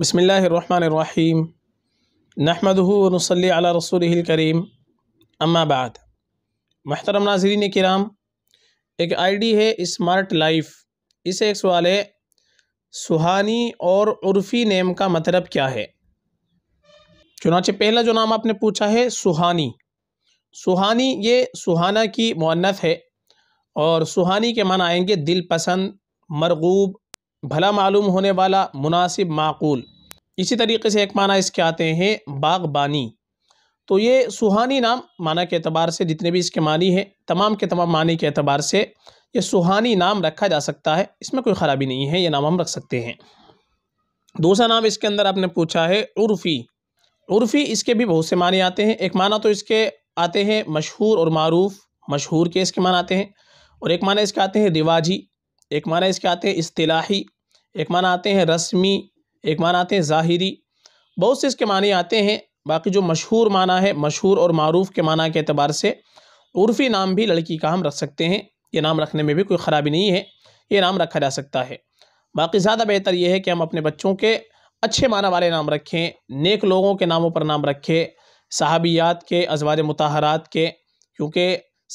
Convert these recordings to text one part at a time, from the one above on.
बसमीम नहमदनसली अला रसूल करीम अम्माबाद महतरम नाजरीन कराम एक आई डी है स्मार्ट लाइफ इसे एक सवाल है सुहानी और उर्फी नेम का मतलब क्या है चुनाच पहला जो नाम आपने पूछा है सुहानी सुहानी ये सुहाना की मुन्नत है और सुहानी के मन आएंगे दिलपसंद मरगूब भला मालूम होने वाला मुनासिब माकूल इसी तरीके से एक माना इसके आते हैं बागबानी तो ये सुहानी नाम माना के अतबार से जितने भी इसके मानी हैं तमाम के तमाम मानी के अतबार से ये सुहानी नाम रखा जा सकता है इसमें कोई ख़राबी नहीं है ये नाम हम रख सकते हैं दूसरा नाम इसके अंदर आपने पूछा है उर्फ़ी उर्फ़ी इसके भी बहुत से माने आते हैं एक माना तो इसके आते हैं मशहूर और मरूफ मशहूर के इसके माने आते हैं और एक माना इसके आते हैं रिवाजी एक माना इसके आते हैं इस्तिलाही एक माना आते हैं रस्मी एक मान आते हैं ज़ाहरी बहुत से इसके माने आते हैं बाकी जो मशहूर माना है मशहूर और मरूफ़ के माना के अतबार से उर्फ़ी नाम भी लड़की का हम रख सकते हैं ये नाम रखने में भी कोई ख़राबी नहीं है ये नाम रखा जा सकता है बाकी ज़्यादा बेहतर ये है कि हम अपने बच्चों के अच्छे माना वाले नाम रखें नेक लोगों के नामों पर नाम रखें सहाबियात के अजवार मतहरात के क्योंकि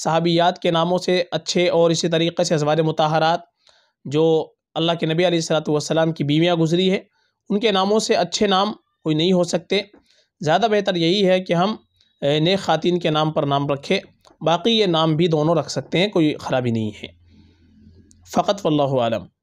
सहाबियात के नामों से अच्छे और इसी तरीके से अजवार मतहरात जो अल्लाह के नबी वसलाम की बीवियाँ गुजरी है उनके नामों से अच्छे नाम कोई नहीं हो सकते ज़्यादा बेहतर यही है कि हम नेक ख़ातिन के नाम पर नाम रखें बाकी ये नाम भी दोनों रख सकते हैं कोई ख़राबी नहीं है फ़कत वल्लम